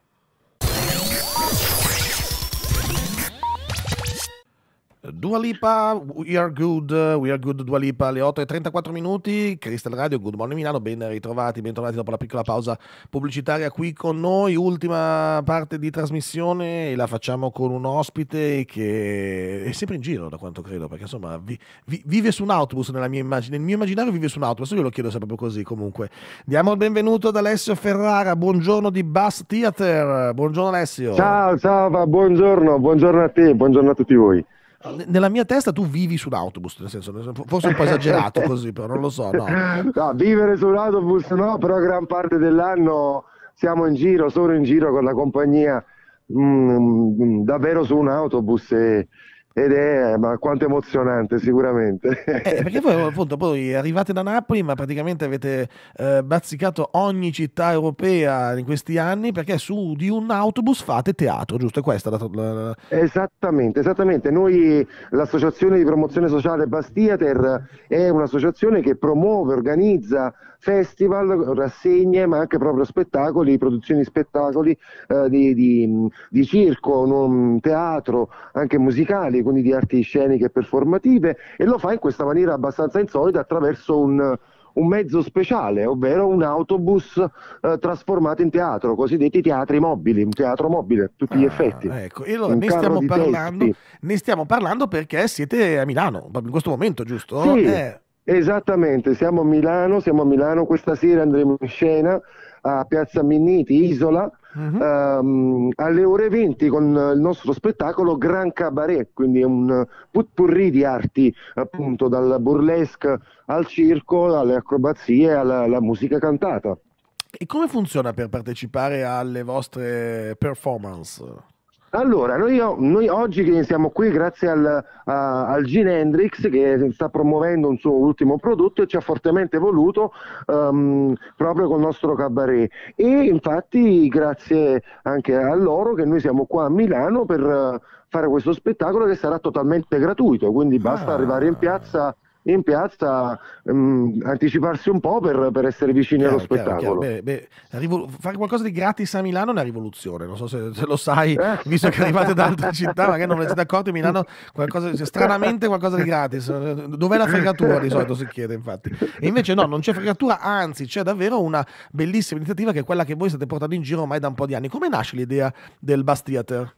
Dua Lipa, We Are Good, eh, We Are Good Dua Lipa alle 8 e 34 minuti, Crystal Radio, Good Morning Milano, ben ritrovati, bentornati dopo la piccola pausa pubblicitaria qui con noi, ultima parte di trasmissione e la facciamo con un ospite che è sempre in giro da quanto credo, perché insomma vi, vi, vive su un autobus nella mia immagine, nel mio immaginario vive su un autobus, io lo chiedo se è proprio così comunque. Diamo il benvenuto ad Alessio Ferrara, buongiorno di Bass Theater, buongiorno Alessio. Ciao, ciao, buongiorno, buongiorno a te, buongiorno a tutti voi. Ah, nella mia testa tu vivi sull'autobus, nel senso, forse un po' esagerato così, però non lo so. No. no, vivere sull'autobus no, però gran parte dell'anno siamo in giro, sono in giro con la compagnia, mh, mm, mm, davvero su un autobus e ed è ma quanto emozionante sicuramente. Eh, eh perché voi appunto poi arrivate da Napoli ma praticamente avete eh, bazzicato ogni città europea in questi anni perché su di un autobus fate teatro, giusto? È questa la... la... Esattamente, esattamente. Noi l'associazione di promozione sociale Bastiater è un'associazione che promuove, organizza festival, rassegne, ma anche proprio spettacoli, produzioni spettacoli eh, di, di, di, circo, non, teatro, anche musicali, quindi di arti sceniche e performative e lo fa in questa maniera abbastanza insolita attraverso un, un mezzo speciale, ovvero un autobus eh, trasformato in teatro, cosiddetti teatri mobili, un teatro mobile a tutti gli ah, effetti. Ecco, e allora ne stiamo, parlando, ne stiamo, parlando, perché siete a Milano, in questo momento, giusto? Sì. Eh. Esattamente, siamo a Milano, siamo a Milano, questa sera andremo in scena a Piazza Minniti, Isola, uh-huh. um, alle ore 20 con il nostro spettacolo Gran Cabaret, quindi un putpurri di arti, appunto, dal burlesque al circo, alle acrobazie, alla, alla musica cantata. E come funziona per partecipare alle vostre performance? Allora, noi, noi, oggi che iniziamo qui grazie al, a, al, Gene Hendrix che sta promuovendo un suo ultimo prodotto e ci ha fortemente voluto um, proprio col nostro cabaret e infatti grazie anche a loro che noi siamo qua a Milano per uh, fare questo spettacolo che sarà totalmente gratuito, quindi basta ah. arrivare in piazza in piazza mh, mm, anticiparsi un po' per, per essere vicini chiaro, allo spettacolo. Chiaro, chiaro. Beh, beh, rivol- fare qualcosa di gratis a Milano è una rivoluzione, non so se, se lo sai, eh. visto che arrivate da altre città, magari non ne siete accorti, Milano qualcosa, stranamente qualcosa di gratis. Dov'è la fregatura di solito si chiede infatti. E invece no, non c'è fregatura, anzi c'è davvero una bellissima iniziativa che è quella che voi state portando in giro ormai da un po' di anni. Come nasce l'idea del Bass Theater?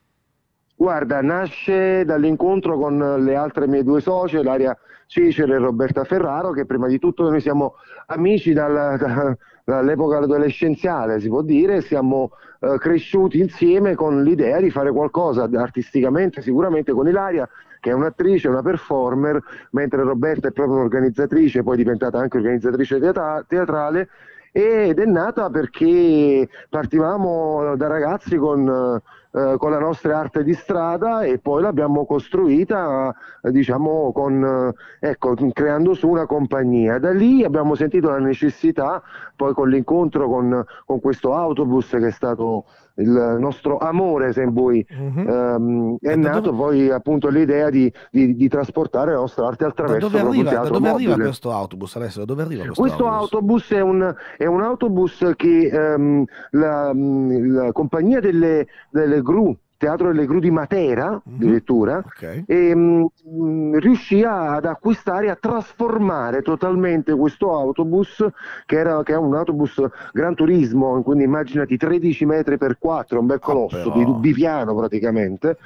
Guarda, nasce dall'incontro con le altre mie due socie, l'area... Cicero e Roberta Ferraro, che prima di tutto noi siamo amici dal, dall'epoca adolescenziale, si può dire, siamo eh, cresciuti insieme con l'idea di fare qualcosa artisticamente, sicuramente con Ilaria, che è un'attrice, una performer, mentre Roberta è proprio un'organizzatrice, poi diventata anche organizzatrice teatrale ed è nata perché partivamo da ragazzi con eh, con la nostra arte di strada e poi l'abbiamo costruita diciamo con, ecco, creando su una compagnia da lì abbiamo sentito la necessità poi con l'incontro con, con questo autobus che è stato il nostro amore, se vuoi, mm-hmm. ehm, è nato dove... poi appunto l'idea di, di, di, trasportare la nostra arte attraverso da dove arriva, da dove arriva questo autobus adesso? dove arriva questo, questo autobus? autobus è, un, è un autobus che ehm, la, la compagnia delle, delle gru Teatro delle Gru di Matera, mm-hmm. addirittura, okay. e mh, mm, mm, riuscì ad acquistare, a trasformare totalmente questo autobus, che, era, che è un autobus gran turismo, quindi immaginati 13 metri per 4, un bel ah, colosso, oh, bipiano praticamente,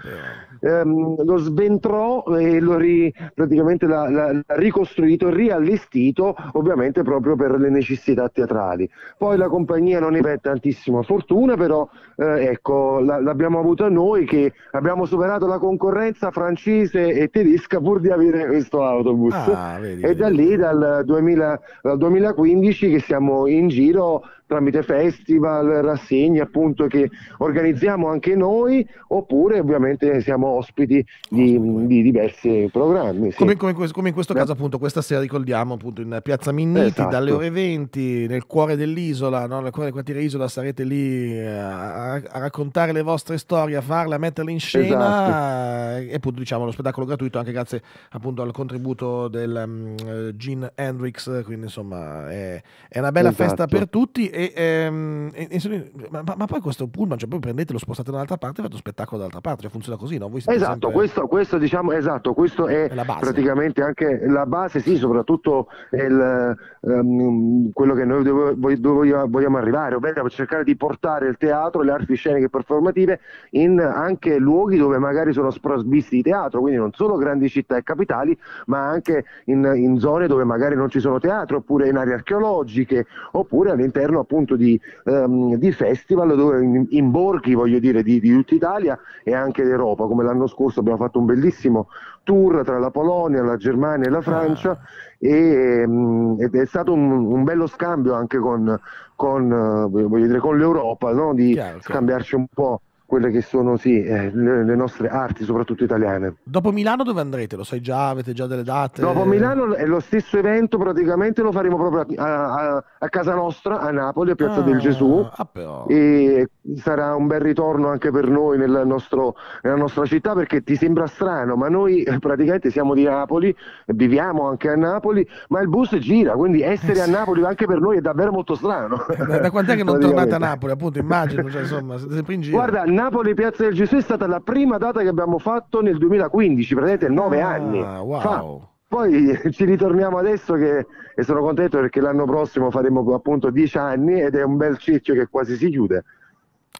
ehm, lo sventrò e lo ri, praticamente l'ha, l'ha ricostruito, riallestito, ovviamente proprio per le necessità teatrali. Poi la compagnia non ebbe tantissima fortuna, però eh, ecco, la, l'abbiamo avuta noi noi che abbiamo superato la concorrenza francese e tedesca pur di avere questo autobus. Ah, vedi, e vedi. da lì dal, 2000, dal 2015 che siamo in giro tramite festival, rassegne appunto che organizziamo anche noi oppure ovviamente siamo ospiti di, di diversi programmi. Sì. Come, come, come, in questo caso appunto questa sera ricordiamo appunto in Piazza Minniti esatto. dalle ore 20 nel cuore dell'isola, no? nel cuore del quartiere isola sarete lì eh, a, a, raccontare le vostre storie, a farle, a metterle in scena esatto. e appunto diciamo lo spettacolo gratuito anche grazie appunto al contributo del um, Gene Hendrix, quindi insomma è, è una bella esatto. festa per tutti Ehm, e, e, e, ma, ma, poi questo pullman, cioè, poi prendetelo, spostate da un'altra parte e fate spettacolo dall'altra parte, cioè funziona così, no? esatto, sempre... questo, questo, diciamo, esatto, questo è, è praticamente anche la base, sì, soprattutto il, um, quello che noi dove, dove vogliamo arrivare, ovvero cercare di portare il teatro, le arti sceniche performative in anche luoghi dove magari sono sprovvisti di teatro, quindi non solo grandi città e capitali, ma anche in, in zone dove magari non ci sono teatro, oppure in aree archeologiche, oppure all'interno appunto di, um, di festival dove, in, in, borghi voglio dire di, di tutta Italia e anche d'Europa come l'anno scorso abbiamo fatto un bellissimo tour tra la Polonia, la Germania e la Francia ah. e, um, ed è stato un, un, bello scambio anche con, con, uh, dire, con l'Europa no? di chiaro, scambiarci un po' quelle che sono sì, eh, le, le, nostre arti, soprattutto italiane. Dopo Milano dove andrete? Lo sai già? Avete già delle date? Dopo Milano è lo stesso evento, praticamente lo faremo proprio a, a, a casa nostra, a Napoli, a Piazza ah, del Gesù. Ah, e sarà un bel ritorno anche per noi nel nostro, nella nostra città perché ti sembra strano, ma noi eh, praticamente siamo di Napoli, viviamo anche a Napoli, ma il bus gira, quindi essere eh sì. a Napoli anche per noi è davvero molto strano. Da, eh, da quant'è che non tornate a Napoli? Appunto, immagino, cioè, insomma, siete sempre in giro. Guarda, Napoli Piazza del Gesù è stata la prima data che abbiamo fatto nel 2015, praticamente ah, nove ah, anni wow. fa. Poi eh, ci ritorniamo adesso che, e sono contento perché l'anno prossimo faremo appunto dieci anni ed è un bel cerchio che quasi si chiude.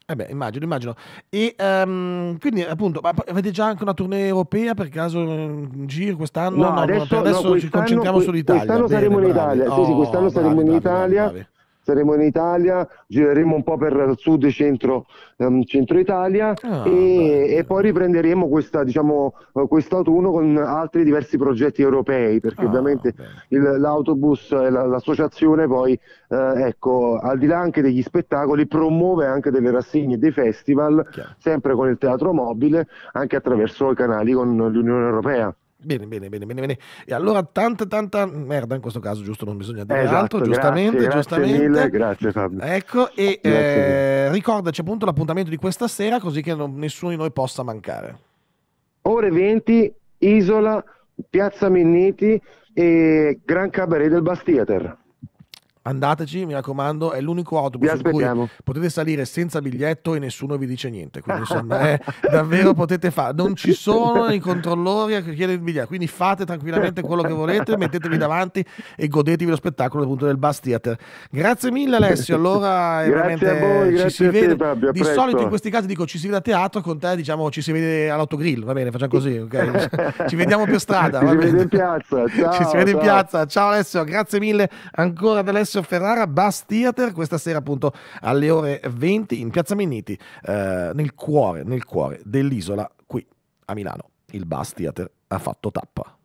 Eh beh, immagino, immagino. E um, quindi appunto, avete già anche una tournée europea per caso eh, in giro quest'anno? No, no adesso, no, adesso no, ci concentriamo sull'Italia. Quest'anno bene, saremo bravi. in Italia, oh, sì, sì, oh, quest'anno bravi, saremo bravi, in Italia saremo in Italia, gireremo un po' per sud e centro, um, centro Italia ah, e, e, poi riprenderemo questa, diciamo, eh, quest'autunno con altri diversi progetti europei perché ah, ovviamente il, l'autobus e la, l'associazione poi eh, ecco, al di là anche degli spettacoli promuove anche delle rassegne, dei festival, Chiaro. sempre con il teatro mobile, anche attraverso i canali con l'Unione Europea. Bene, bene, bene, bene, bene. E allora tanta, tanta merda in questo caso, giusto? Non bisogna dire esatto, altro, grazie, giustamente, grazie Mille, grazie Fabio. Ecco, e eh, ricordaci appunto l'appuntamento di questa sera così che non, nessuno di noi possa mancare. Ore 20, Isola, Piazza Minniti e Gran Cabaret del Bastiater. Andateci, mi raccomando, è l'unico autobus in cui potete salire senza biglietto e nessuno vi dice niente. Quindi, insomma, è, eh, davvero potete fare. Non ci sono i controllori a chiedere il biglietto. Quindi fate tranquillamente quello che volete, mettetevi davanti e godetevi lo spettacolo appunto del Bass Theater. Grazie mille, Alessio. Allora, grazie veramente voi, ci si vede. Te, Fabio, Di solito in questi casi dico ci si vede a teatro, con te diciamo ci si vede all'autogrill. Va bene, facciamo così. Okay? ci vediamo per strada. Ci si vede in piazza. Ciao, ci si vede ciao. in piazza. Ciao Alessio, grazie mille ancora Alessio. Alessio Ferrara Bass Theater questa sera appunto alle ore 20 in Piazza Minniti, eh, nel cuore, nel cuore dell'isola qui a Milano. Il Bass Theater ha fatto tappa.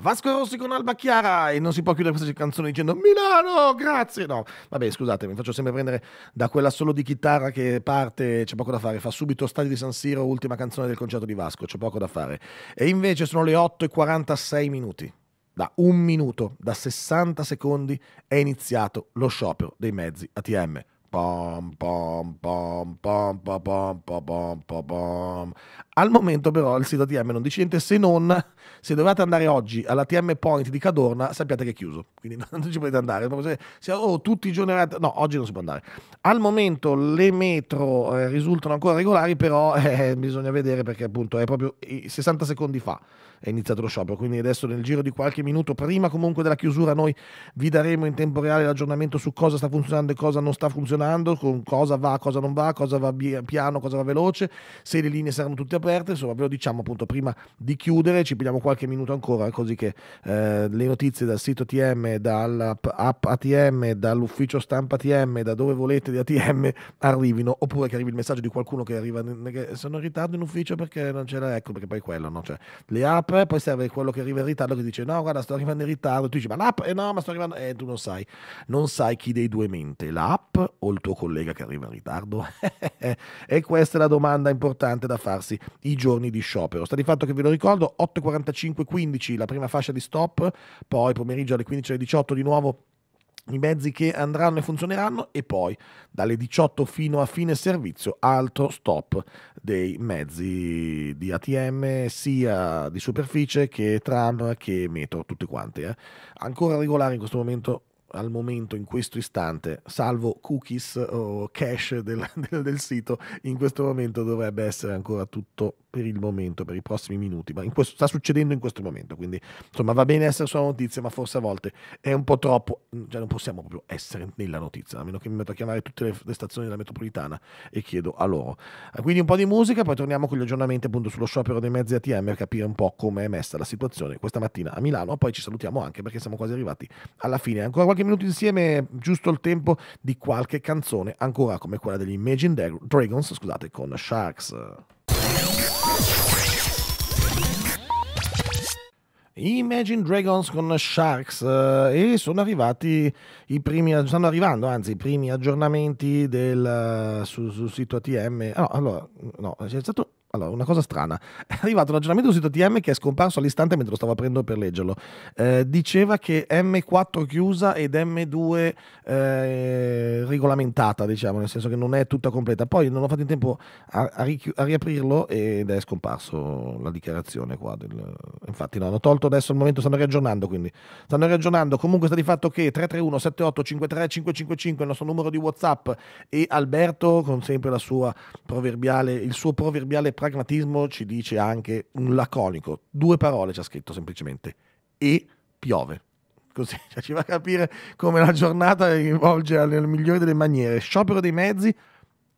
Vasco Rossi con Alba Chiara e non si può chiudere questa canzone dicendo Milano, grazie. No, vabbè, scusate, mi faccio sempre prendere da quella solo di chitarra che parte, c'è poco da fare, fa subito Stadio di San Siro, ultima canzone del concerto di Vasco, c'è poco da fare. E invece sono le 8 e 46 minuti. Da un minuto, da 60 secondi è iniziato lo sciopero dei mezzi ATM. Pom, pom, pom, pom, pom, pom, pom, pom, pom, pom. Al momento però il sito ATM non dice niente se non se dovete andare oggi all'ATM Point di Cadorna sappiate che è chiuso, quindi non ci potete andare. Se, se, oh, tutti i giorni... No, oggi non si può andare. Al momento le metro eh, risultano ancora regolari, però eh, bisogna vedere perché appunto è proprio 60 secondi fa è iniziato lo sciopero, quindi adesso nel giro di qualche minuto prima comunque della chiusura noi vi daremo in tempo reale l'aggiornamento su cosa sta funzionando e cosa non sta funzionando, con cosa va, cosa non va, cosa va piano, cosa va veloce, se le linee saranno tutte aperte scoperte, insomma ve lo diciamo appunto prima di chiudere, ci pigliamo qualche minuto ancora così che eh, le notizie dal sito ATM, dall'app ATM, dall'ufficio stampa ATM, da dove volete di ATM arrivino, oppure che arrivi il messaggio di qualcuno che arriva, che sono in ritardo in ufficio perché non c'era, ecco perché poi quello, no? cioè, le app, poi serve quello che arriva in ritardo che dice no guarda sto arrivando in ritardo, tu dici ma l'app, eh no ma sto arrivando, eh tu non sai, non sai chi dei due mente, l'app o il tuo collega che arriva in ritardo? e questa è la domanda importante da farsi i giorni di sciopero. Sta di fatto che ve lo ricordo, 8.45-15 la prima fascia di stop, poi pomeriggio alle 15 alle 18 di nuovo i mezzi che andranno e funzioneranno e poi dalle 18 fino a fine servizio altro stop dei mezzi di ATM sia di superficie che tram che metro, tutte quante Eh. Ancora regolari in questo momento al momento, in questo istante, salvo cookies o cache del, del, del, sito, in questo momento dovrebbe essere ancora tutto per il momento, per i prossimi minuti, ma in questo, sta succedendo in questo momento, quindi insomma va bene essere sulla notizia, ma forse a volte è un po' troppo, già mm, cioè, non possiamo proprio essere nella notizia, a meno che mi metto a chiamare tutte le, le stazioni della metropolitana e chiedo a loro. Eh, quindi un po' di musica, poi torniamo con gli aggiornamenti appunto sullo sciopero dei mezzi ATM per capire un po' come è messa la situazione questa mattina a Milano, poi ci salutiamo anche perché siamo quasi arrivati alla fine, ancora qualche qualche minuto insieme, giusto il tempo di qualche canzone, ancora come quella degli Imagine Dragons, scusate, con Sharks. Imagine Dragons con Sharks eh, e sono arrivati i primi, stanno arrivando anzi i primi aggiornamenti del, eh, sul su sito ATM. Ah, no, allora, no, c'è stato allora, una cosa strana. È arrivato un aggiornamento sul sito TM che è scomparso all'istante mentre lo stavo aprendo per leggerlo. Eh, diceva che M4 chiusa ed M2 eh, regolamentata, diciamo, nel senso che non è tutta completa. Poi non ho fatto in tempo a, a, richi- a riaprirlo ed è scomparso la dichiarazione qua. Del... Infatti no, hanno tolto adesso al momento, stanno riaggiornando quindi. Stanno riaggiornando. Comunque sta di fatto che 331 78 53 555 il nostro numero di WhatsApp e Alberto con sempre la sua proverbiale, il suo proverbiale pragmatismo ci dice anche un laconico, due parole ci ha scritto semplicemente, e piove. Così cioè, ci fa capire come la giornata rivolge nel migliore delle maniere, sciopero dei mezzi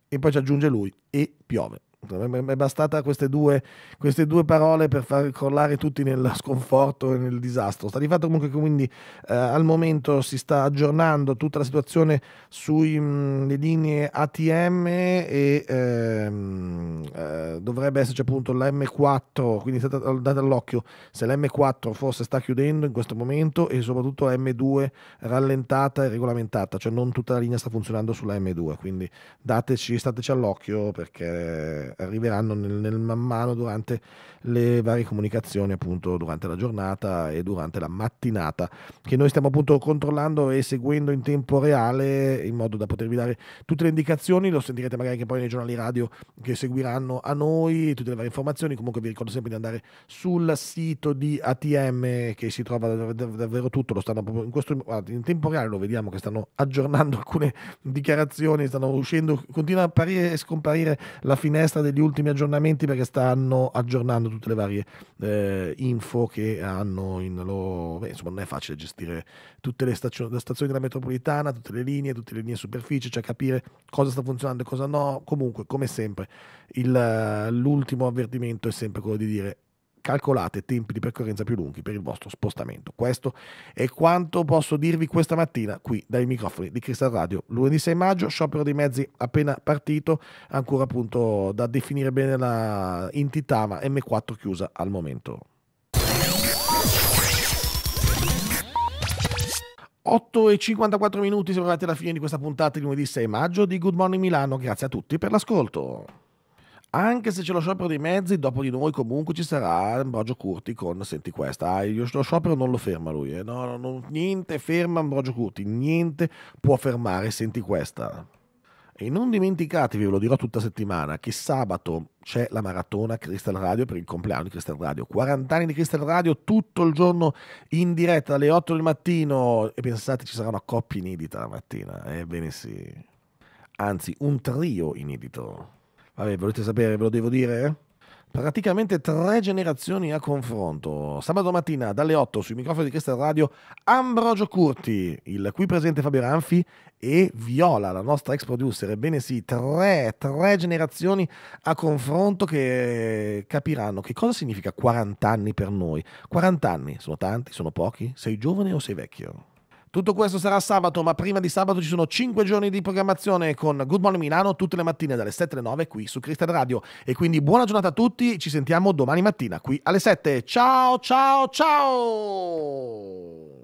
e poi ci aggiunge lui, e piove. È bastata queste due, queste due, parole per far crollare tutti nel sconforto e nel disastro. Sta di fatto comunque che quindi eh, al momento si sta aggiornando tutta la situazione sulle mm, linee ATM e ehm, eh, dovrebbe esserci appunto la m 4 quindi date all'occhio se la m 4 forse sta chiudendo in questo momento e soprattutto la M2 rallentata e regolamentata, cioè non tutta la linea sta funzionando sulla M2, quindi dateci, stateci all'occhio perché arriveranno nel, nel, man mano durante le varie comunicazioni appunto durante la giornata e durante la mattinata che noi stiamo appunto controllando e seguendo in tempo reale in modo da potervi dare tutte le indicazioni lo sentirete magari anche poi nei giornali radio che seguiranno a noi tutte le varie informazioni comunque vi ricordo sempre di andare sul sito di ATM che si trova dav- dav- davvero tutto lo stanno proprio in questo in tempo reale lo vediamo che stanno aggiornando alcune dichiarazioni stanno uscendo continua a apparire e scomparire la finestra degli ultimi aggiornamenti perché stanno aggiornando tutte le varie eh, info che hanno in loro... Beh, insomma, non è facile gestire tutte le, stazio- le, stazioni della metropolitana, tutte le linee, tutte le linee superfici, cioè capire cosa sta funzionando e cosa no. Comunque, come sempre, il, l'ultimo avvertimento è sempre quello di dire calcolate tempi di percorrenza più lunghi per il vostro spostamento. Questo è quanto posso dirvi questa mattina qui dai microfoni di Cristal Radio. Lunedì 6 maggio, sciopero dei mezzi appena partito, ancora appunto da definire bene la entità, ma M4 chiusa al momento. 8 e 54 minuti siamo arrivati alla fine di questa puntata di lunedì 6 maggio di Good Morning Milano. Grazie a tutti per l'ascolto anche se c'è lo sciopero dei mezzi, dopo di noi comunque ci sarà Ambrogio Curti con, senti questa, ah, lo sciopero non lo ferma lui, eh? no, no, no, niente ferma Ambrogio Curti, niente può fermare, senti questa. E non dimenticatevi, ve lo dirò tutta settimana, che sabato c'è la maratona Crystal Radio per il compleanno di Crystal Radio. 40 anni di Crystal Radio tutto il giorno in diretta alle 8 del mattino. E pensate ci sarà una coppia inedita la mattina. Ebbene sì. Anzi, un trio inedito. Vabbè, volete sapere, ve lo devo dire? Praticamente tre generazioni a confronto. Sabato mattina dalle 8 sui microfoni di Cristal radio Ambrogio Curti, il qui presente Fabio Ranfi e Viola, la nostra ex producer. Ebbene sì, tre, tre generazioni a confronto che capiranno che cosa significa 40 anni per noi. 40 anni sono tanti, sono pochi? Sei giovane o sei vecchio? Tutto questo sarà sabato, ma prima di sabato ci sono 5 giorni di programmazione con Good Morning Milano tutte le mattine dalle 7 alle 9 qui su Cristal Radio. E quindi buona giornata a tutti, ci sentiamo domani mattina qui alle 7. Ciao, ciao, ciao!